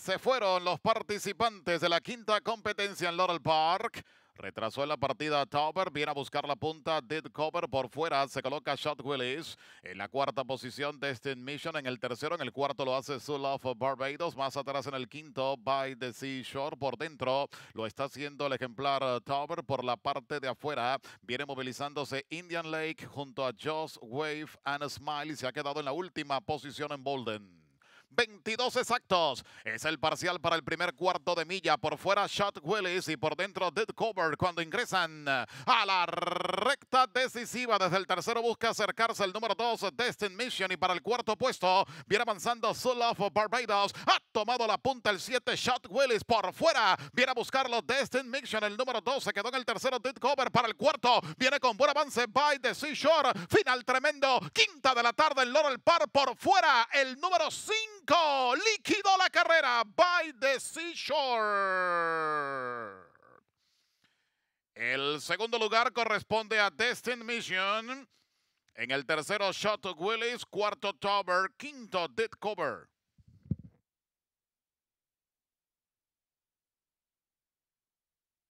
se fueron los participantes de la quinta competencia en Laurel Park. Retrasó en la partida Tauber, viene a buscar la punta, Dead Cover por fuera, se coloca Shot Willis en la cuarta posición, Destin Mission en el tercero, en el cuarto lo hace Soul of Barbados, más atrás en el quinto, By the Seashore por dentro, lo está haciendo el ejemplar eh, Tauber por la parte de afuera, viene movilizándose Indian Lake junto a Joss Wave and Smile se ha quedado en la última posición en Bolden. 22 exactos. Es el parcial para el primer cuarto de milla. Por fuera Shot Willis y por dentro Dead Cover cuando ingresan a la recta decisiva. Desde el tercero busca acercarse el número 2 Destin Mission y para el cuarto puesto viene avanzando Soul Barbados. Ha tomado la punta el 7 Shot Willis por fuera. Viene a buscarlo Destin Mission. El número 2 se quedó en el tercero Dead Cover para el cuarto. Viene con buen avance by The Seashore. Final tremendo. Quinta de la tarde en Laurel Park por fuera. El número 5 Liquidó la carrera by the seashore. El segundo lugar corresponde a Destin Mission. En el tercero, Shot Willis. Cuarto, Tower. Quinto, Dead Cover.